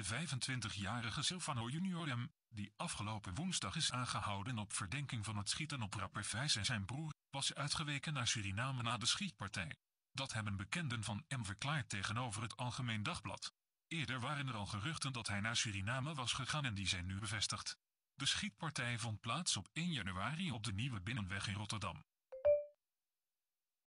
De 25-jarige Silvano Junior M., die afgelopen woensdag is aangehouden op verdenking van het schieten op rapper Vijs en zijn broer, was uitgeweken naar Suriname na de schietpartij. Dat hebben bekenden van M verklaard tegenover het Algemeen Dagblad. Eerder waren er al geruchten dat hij naar Suriname was gegaan en die zijn nu bevestigd. De schietpartij vond plaats op 1 januari op de Nieuwe Binnenweg in Rotterdam.